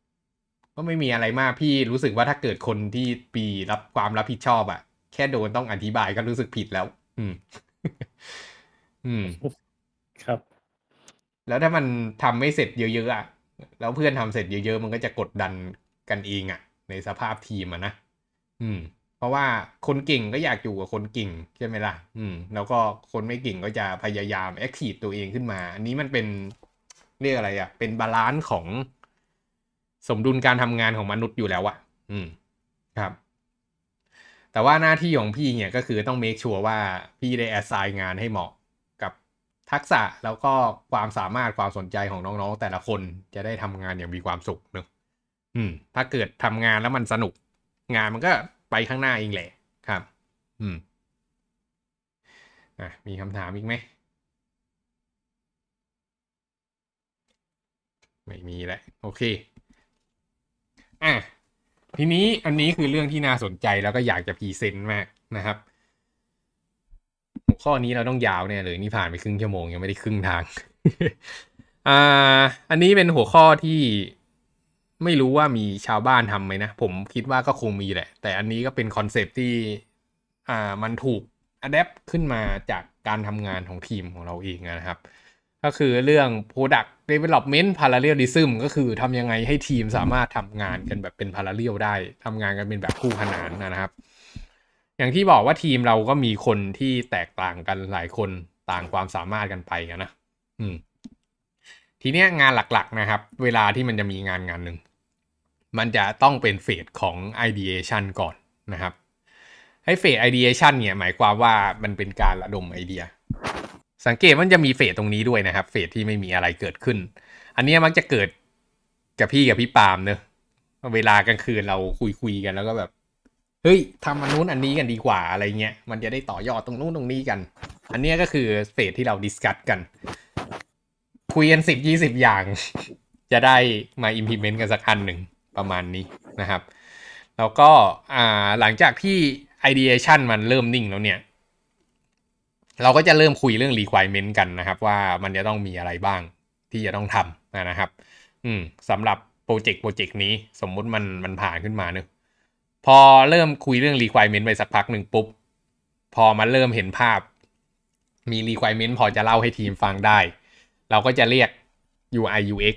ก็ไม่มีอะไรมากพี่รู้สึกว่าถ้าเกิดคนที่ปีรับความรับผิดชอบอะ่ะ แค่โดนต้องอธิบายก็รู้สึกผิดแล้ว อืม อืมแล้วถ้ามันทำไม่เสร็จเยอะๆอะ แล้วเพื่อนทำเสร็จเยอะ ๆ มันก็จะกดดันกันเองอะในสภาพทีมอะนะ อืม เพราะว่าคนเก่งก็อยากอยู่กับคนเก่งใช่ไหมล่ะ อืม แล้วก็คนไม่เก่งก็จะพยายามแอคทีฟตัวเองขึ้นมา อันนี้มันเป็นเรียกอะไรอะ เป็นบาลานซ์ของ สมดุลการทำงานของมนุษย์อยู่แล้วอะอืม ครับ แต่ว่าหน้าที่ของพี่เนี่ยก็คือต้องเมคชัวร์ว่าพี่ได้แอสไซน์งานให้เหมาะทักษะแล้วก็ความสามารถความสนใจของน้องๆแต่ละคนจะได้ทำงานอย่างมีความสุขเนอะอืม ถ้าเกิดทำงานแล้วมันสนุก งานมันก็ไปข้างหน้าเองแหละครับ อืม อ่ะ มีคำถามอีกไหม ไม่มีแล้วโอเค อ่ะทีนี้อันนี้คือเรื่องที่น่าสนใจแล้วก็อยากจะพรีเซนต์มากนะครับข้อนี้เราต้องยาวเนี่ยเลยนี่ผ่านไปครึ่งชั่วโมง ยังไม่ได้ครึ่งทางอ่าอันนี้เป็นหัวข้อที่ไม่รู้ว่ามีชาวบ้านทำไหมนะ ผมคิดว่าก็คงมีแหละ แต่อันนี้ก็เป็นคอนเซปที่อ่ามันถูกอัดแอปขึ้นมาจากการทำงานของทีมของเราเองนะครับ ก็คือเรื่อง Product Development Parallelism ก็คือทำยังไงให้ทีมสามารถทำงานกันแบบเป็น parallel ได้ทำงานกันเป็นแบบคู่ขนานนะครับอย่างที่บอกว่าทีมเราก็มีคนที่แตกต่างกันหลายคนต่างความสามารถกันไปนะอืมทีเนี้ยงานหลักๆนะครับ เวลาที่มันจะมีงานงานหนึ่งมันจะต้องเป็นเฟสของ ideation ก่อนนะครับไอ้เฟส ideation เนี่ยหมายความว่ามันเป็นการระดมไอเดีย สังเกตมันจะมีเฟสตรงนี้ด้วยนะครับเฟสที่ไม่มีอะไรเกิดขึ้นอันนี้มักจะเกิดกับพี่กับพี่ปาล์มเนอะเวลากลางคืนเราคุยคุยกันแล้วก็แบบเฮ้ยทำอันนู้นอันนี้กันดีกว่าอะไรเงี้ยมันจะได้ต่อยอดตรงนู้นตรงนี้กัน อันนี้ก็คือเฟสที่เราดิสคัตกันคุยกันสิบยี่สิบอย่าง จะได้มา implement กันสักอันหนึ่งประมาณนี้นะครับแล้วก็หลังจากที่ ideation มันเริ่มนิ่งแล้วเนี่ยเราก็จะเริ่มคุยเรื่อง requirement กันนะครับ ว่ามันจะต้องมีอะไรบ้างที่จะต้องทำนะครับอืมสำหรับโปรเจกต์โปรเจกต์นี้สมมุติมันมันผ่านขึ้นมาเนอะพอเริ่มคุยเรื่อง requirement ไปสักพักหนึ่งปุ๊บ พอมาเริ่มเห็นภาพ มี requirement พอจะเล่าให้ทีมฟังได้ เราก็จะเรียก UI UX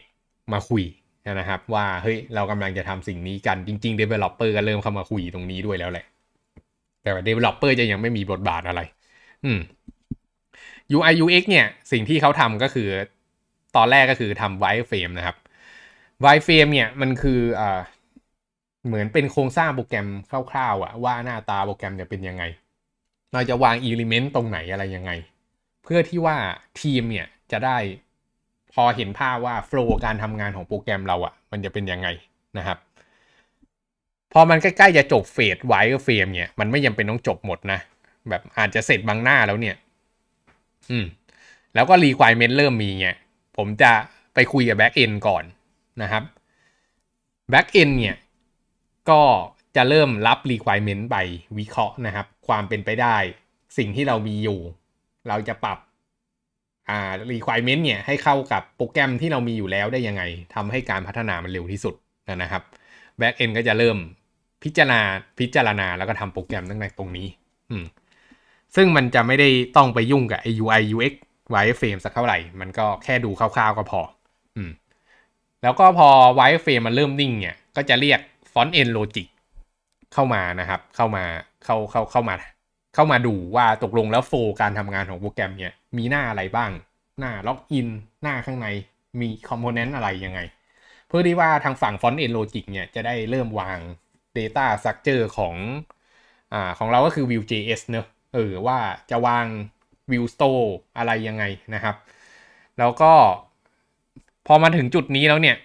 มาคุยนะครับ ว่าเฮ้ยเรากำลังจะทำสิ่งนี้กันจริงๆ developer ก็เริ่มเข้ามาคุยตรงนี้ด้วยแล้วแหละ แต่ว่า developer จะยังไม่มีบทบาทอะไร อืม UI UX เนี่ย สิ่งที่เขาทำก็คือ ตอนแรกก็คือทำไว r e f r a m นะครับไว r e f r a m เนี่ยมันคืออ่าเหมือนเป็นโครงสร้างโปรแกรมคร่าว ๆอะว่าหน้าตาโปรแกรมเนี่ยเป็นยังไงเราจะวางอิเลเมนต์ตรงไหนอะไรยังไง เพื่อที่ว่าทีมเนี่ยจะได้พอเห็นภาพว่าโฟล์การทำงานของโปรแกรมเราอะมันจะเป็นยังไงนะครับ พอมันใกล้ ๆ จะจบเฟสไวก็เฟรมเนี่ยมันไม่ยังเป็นต้องจบหมดนะแบบอาจจะเสร็จบางหน้าแล้วเนี่ยอืมแล้วก็รีควายเมนต์เริ่มมีเนี่ยผมจะไปคุยกับแบ็กเอนก่อนนะครับแบ็กเอนเนี่ยก็จะเริ่มรับ requirement ไปวิเคราะห์นะครับ ความเป็นไปได้ สิ่งที่เรามีอยู่ เราจะปรับอ่า requirement เนี่ยให้เข้ากับโปรแกรมที่เรามีอยู่แล้วได้ยังไงทำให้การพัฒนามันเร็วที่สุดนะครับ back end ก็จะเริ่มพิจารณาพิจารณาแล้วก็ทำโปรแกรมตั้งแต่ตรงนี้ซึ่งมันจะไม่ได้ต้องไปยุ่งกับ UI UX wireframe สักเท่าไหร่ มันก็แค่ดูคร่าวๆก็พออแล้วก็พอ wireframe มันเริ่มนิ่งเนี่ยก็จะเรียกฟอนต์เอ็นโลจิกเข้ามานะครับ เข้ามาเข้าเข้าเข้ามา เข้ามาดูว่าตกลงแล้วโฟการทำงานของโปรแกรมเนี่ย มีหน้าอะไรบ้าง หน้าล็อกอิน หน้าข้างในมีคอมโพเนนต์อะไรยังไง เพื่อที่ว่าทางฝั่งฟอนต์เอ็นโลจิกเนี่ยจะได้เริ่มวาง Data Structure ของ อ่าของเราก็คือ Vue.js เนอะเออว่าจะวาง Vue Store อะไรยังไงนะครับ แล้วก็พอมาถึงจุดนี้แล้วเนี่ย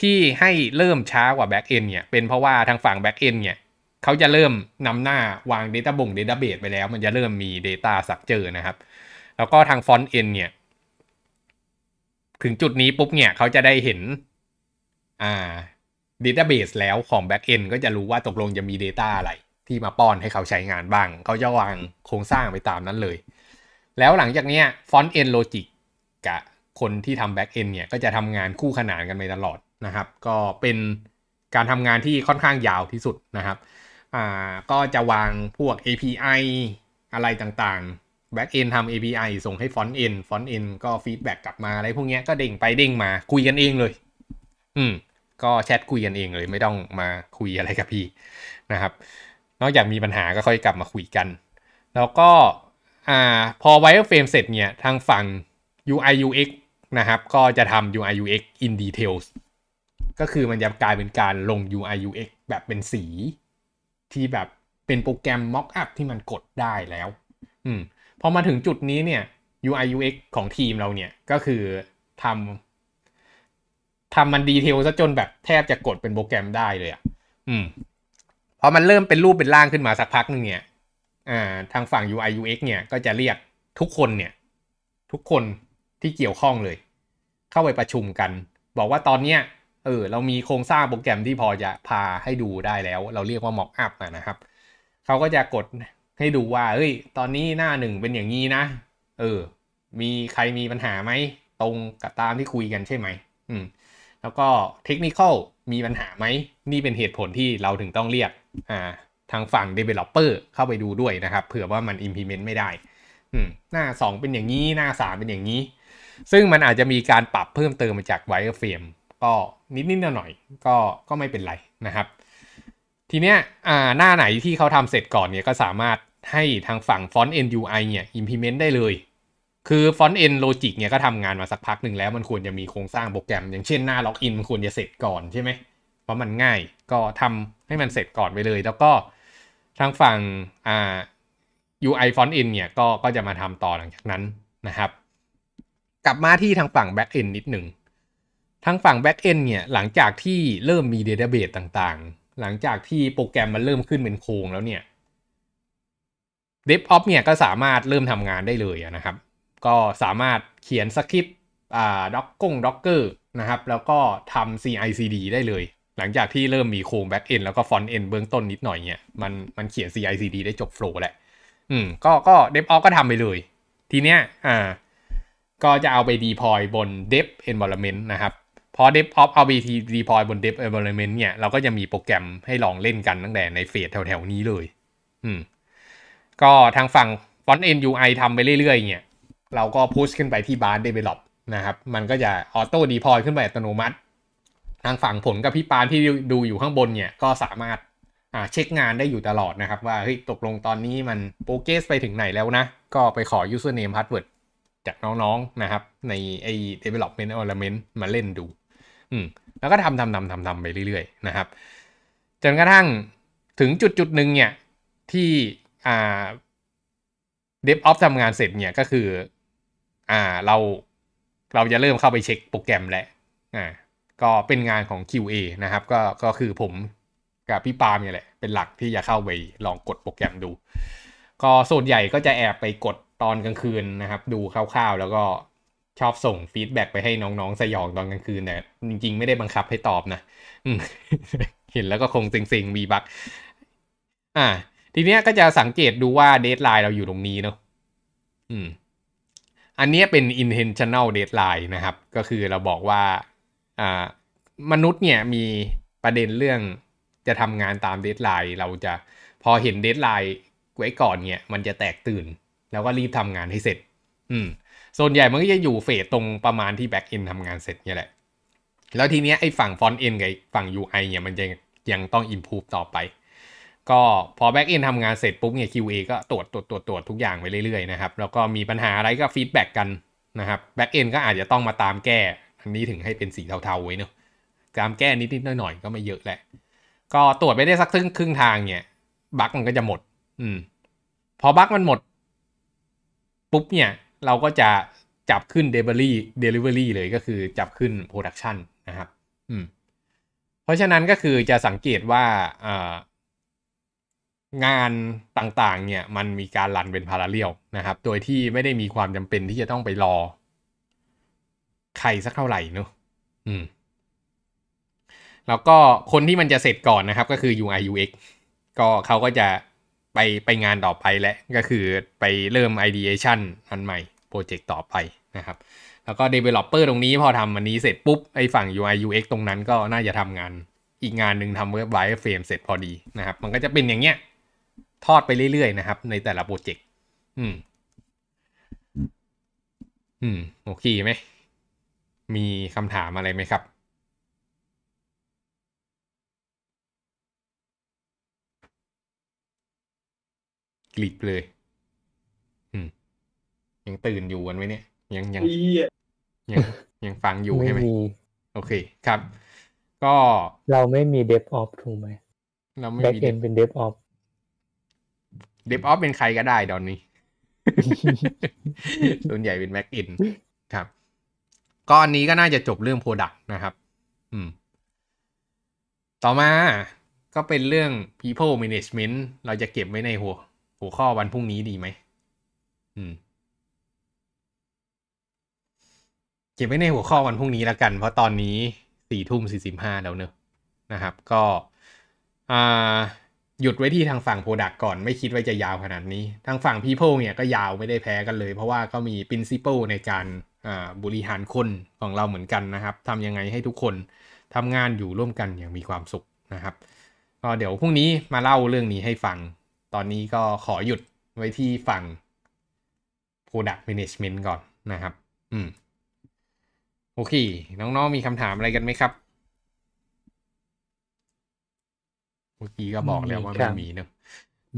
ที่ให้เริ่มช้ากว่า back end เนี่ยเป็นเพราะว่าทางฝั่ง back end เนี่ยเขาจะเริ่มนำหน้าวาง Data บ่ง Database ไปแล้ว มันจะเริ่มมี Data Structure นะครับ แล้วก็ทาง Front End เนี่ยถึงจุดนี้ปุ๊บเนี่ยเขาจะได้เห็นอ่า Database แล้วของ Back End ก็จะรู้ว่าตกลงจะมี Data อะไร ที่มาป้อนให้เขาใช้งานบ้าง เขาจะวางโครงสร้างไปตามนั้นเลย แล้วหลังจากนี้ Front End Logic กับคนที่ทำ Back End เนี่ยก็จะทำงานคู่ขนานกันไปตลอดนะครับ ก็เป็นการทำงานที่ค่อนข้างยาวที่สุดนะครับ อ่า ก็จะวางพวก API อะไรต่างๆ Backend ทำ API ส่งให้ Frontend Frontend ก็ฟีดแบ็กกลับมาอะไรพวกนี้ก็เด้งไปเด้งมาคุยกันเองเลย อืม ก็แชทคุยกันเองเลย ไม่ต้องมาคุยอะไรกับพี่นะครับนอกจากมีปัญหาก็ค่อยกลับมาคุยกัน แล้วก็ อ่า พอ wireframe เสร็จเนี่ย ทางฝั่ง UI UX นะครับ ก็จะทำ UI UX in details ก็คือมันจะกลายเป็นการลง UI UX แบบเป็นสี ที่แบบเป็นโปรแกรม Mockup ที่มันกดได้แล้ว อืม พอมาถึงจุดนี้เนี่ย UI UX ของทีมเราเนี่ยก็คือทำทำมันดีเทลซะจนแบบแทบจะกดเป็นโปรแกรมได้เลยอะ่ะ อืมพอมันเริ่มเป็นรูปเป็นร่างขึ้นมาสักพักนึงเนี่ย อ่าทางฝั่ง UI UX เนี่ย ก็จะเรียกทุกคนเนี่ย ทุกคนที่เกี่ยวข้องเลย เข้าไปประชุมกัน บอกว่าตอนเนี้ยเออเรามีโครงสร้างโปรแกรมที่พอจะพาให้ดูได้แล้ว เราเรียกว่า mock up นะครับ เขาก็จะกดให้ดูว่าเฮ้ยตอนนี้หน้าหนึ่งเป็นอย่างนี้นะเออมีใครมีปัญหาไหม ตรงกับตามที่คุยกันใช่ไหมอืมแล้วก็เทคนิคมีปัญหาไหม นี่เป็นเหตุผลที่เราถึงต้องเรียกอ่าทางฝั่ง developer เข้าไปดูด้วยนะครับเผื่อว่ามัน implement ไม่ได้ อืมหน้า 2 เป็นอย่างนี้ หน้า3เป็นอย่างนี้ ซึ่งมันอาจจะมีการปรับเพิ่มเติมมาจาก wireframe ก็นิดนิดหน่อยก็ก็ไม่เป็นไรนะครับ ทีเนี้ยหน้าไหนที่เขาทำเสร็จก่อนเนี่ยก็สามารถให้ทางฝั่ง f o n t End UI เนี่ย implement ได้เลย คือ f o n t End Logic เนี่ยก็ทำงานมาสักพักหนึ่งแล้วมันควรจะมีโครงสร้างโปรแกรม อย่างเช่นหน้าอกอินมันควรจะเสร็จก่อนใช่ไหมเพราะมันง่ายก็ทำให้มันเสร็จก่อนไปเลย แล้วก็ทางฝั่งอ่า UI f o n t End เนี่ยก็ก็จะมาทำต่อหลังจากนั้นนะครับ กลับมาที่ทางฝั่ง Back End นิดหนึ่งทั้งฝั่ง Back End เนี่ย หลังจากที่เริ่มมี Database ต่างๆ หลังจากที่โปรแกรมมันเริ่มขึ้นเป็นโครงแล้วเนี่ย DevOps เนี่ย ก็สามารถเริ่มทำงานได้เลยนะครับ ก็สามารถเขียนสคริปต์อ่าด็อกกงด็อกเกอร์นะครับ แล้วก็ทำ CI/CD ได้เลย หลังจากที่เริ่มมีโครง Back End แล้วก็ Front End เบื้องต้นนิดหน่อยเนี่ยมันมันเขียน CI/CD ได้จบโฟล์แหละ อืม ก็ก็ DevOps ก็ทำไปเลย ทีเนี้ย อ่า ก็จะเอาไปดีพอยบน Dev Environment นะครับพอ d e v of RBT deploy บน dev environment เนี่ยเราก็จะมีโปรแกรมให้ลองเล่นกันตั้งแต่ในเฟสแถวๆนี้เลย อืม ก็ทางฝั่ง front end UI ทำไปเรื่อยๆเนี่ยเราก็พุชขึ้นไปที่บา a เ develop นะครับ มันก็จะออโต้ deploy ขึ้นไปอัตโนมัติ ทางฝั่งผลกับพี่ปานที่ดูอยู่ข้างบนเนี่ยก็สามารถเช็คงานได้อยู่ตลอดนะครับ ว่าเฮ้ยตกลงตอนนี้มันโปรเกสไปถึงไหนแล้วนะ ก็ไปขอ username password จากน้องๆนนะครับ ในไอ้ development element มาเล่นดูอืมแล้วก็ทำทำทำทำทำไปเรื่อยๆนะครับ จนกระทั่งถึงจุดจุดหนึ่งเนี่ยที่อ่าเดฟออฟทำงานเสร็จเนี่ยก็คืออ่าเราเราจะเริ่มเข้าไปเช็คโปรแกรมแล้วอ่าก็เป็นงานของ QA นะครับ ก็ก็คือผมกับพี่ปาเนี่ยแหละ เป็นหลักที่จะเข้าไปลองกดโปรแกรมดู ก็ส่วนใหญ่ก็จะแอบไปกดตอนกลางคืนนะครับ ดูคร่าวๆแล้วก็ชอบส่งฟีดแบ็ไปให้น้องๆสยองตอนกลางคืนแต่จริงๆ ไม่ได้บังคับให้ตอบนะเห็นแล้วก็คงเซ็งๆมีบักอ่าทีเนี้ยก็จะสังเกตดูว่าเดทไลน์เราอยู่ตรงนี้เนาะอืมอันนี้เป็น intentional deadline นะครับ ก็คือเราบอกว่า อ่ามนุษย์เนี่ยมีประเด็นเรื่องจะทำงานตามเดทไลน์เราจะ พอเห็นเดทไลน์ไว้ก่อนเนี่ยมันจะแตกตื่น แล้วก็รีบทำงานให้เสร็จ อืมส่วนใหญ่มันก็จะอยู่เฟสตรงประมาณที่แบ็กเอนทำงานเสร็จเนี่ยแหละ แล้วทีเนี้ยไอ้ฝั่งฟอนต์เอนกับฝั่ง UI เนี่ยมันยังยังต้องอินพูฟต่อไป ก็พอแบ็กเอนทำงานเสร็จปุ๊บ เนี่ย QA ก็ตรวจ ตรวจ ตรวจ ตรวจทุกอย่างไปเรื่อยๆนะครับ แล้วก็มีปัญหาอะไรก็ฟีดแบ็กกันนะครับ แบ็กเอนก็อาจจะต้องมาตามแก้ อันนี้ถึงให้เป็นสีเทาๆไว้เนาะตามแก้นิดๆหน่อยๆก็ไม่เยอะแหละ ก็ตรวจไปได้สักครึ่งครึ่งทางเนี่ยบั๊กมันก็จะหมด อืม พอบั๊กมันหมดปุ๊บเนี่ยเราก็จะจับขึ้น Delivery Delivery เลยก็คือจับขึ้น Production นะครับอืมเพราะฉะนั้นก็คือจะสังเกตว่างานต่างๆ เนี่ยมันมีการรันเป็นพาราเรียลนะครับโดยที่ไม่ได้มีความจำเป็นที่จะต้องไปรอ ใครสักเท่าไหร่เนาะอืมแล้วก็คนที่มันจะเสร็จก่อนนะครับก็คือ UI UX ก็เขาก็จะไปไปงานต่อไปและก็คือไปเริ่ม ideation อันใหม่โปรเจกต์ต่อไปนะครับ แล้วก็ developer ตรงนี้พอทำอันนี้เสร็จปุ๊บ ไอ้ฝั่ง UI UX ตรงนั้นก็น่าจะทำงาน อีกงานหนึ่งทำเว็บไวท์เฟรมเสร็จพอดีนะครับ มันก็จะเป็นอย่างเงี้ย ทอดไปเรื่อย ๆ นะครับ ในแต่ละโปรเจกต์อืมอืมโอเคไหม มีคำถามอะไรไหมครับลิกเลยอืมยังตื่นอยู่กันไหมเนี่ย ยังยังยังยังฟังอยู่ใช่ไหมโอเคครับ ก็เราไม่มีเดฟออฟถูกไหมเราไม่มีเดฟเป็นเดฟออฟเดฟออฟเป็นใครก็ได้ตอนนี้ ส่วนใหญ่เป็นแม็กอินครับ ก็อันนี้ก็น่าจะจบเรื่องโปรดักต์นะครับ อืม ต่อมาก็เป็นเรื่อง people management เราจะเก็บไว้ในหัวหัวข้อวันพรุ่งนี้ดีไหมอืมเก็บไว้ในหัวข้อวันพรุ่งนี้แล้วกัน เพราะตอนนี้สี่ทุ่มสี่สิบห้าแล้วเนอะนะครับ ก็หยุดไว้ที่ทางฝั่งโปรดักก่อนไม่คิดว่าจะยาวขนาดนี้ ทางฝั่ง People เนี่ยก็ยาวไม่ได้แพ้กันเลย เพราะว่าก็มี principle ในการบริหารคนของเราเหมือนกันนะครับ ทำยังไงให้ทุกคนทำงานอยู่ร่วมกันอย่างมีความสุขนะครับ ก็เดี๋ยวพรุ่งนี้มาเล่าเรื่องนี้ให้ฟังตอนนี้ก็ขอหยุดไว้ที่ฝั่ง Product Management ก่อนนะครับ อืม โอเค น้องๆ มีคำถามอะไรกันไหมครับ เมื่อกี้ก็บอกแล้วว่าไม่มีเนอะ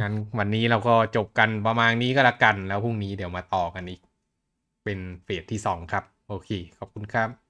นั้นวันนี้เราก็จบกันประมาณนี้ก็แล้วกัน แล้วพรุ่งนี้เดี๋ยวมาต่อกันอีก เป็นเฟสที่สองครับ โอเค ขอบคุณครับ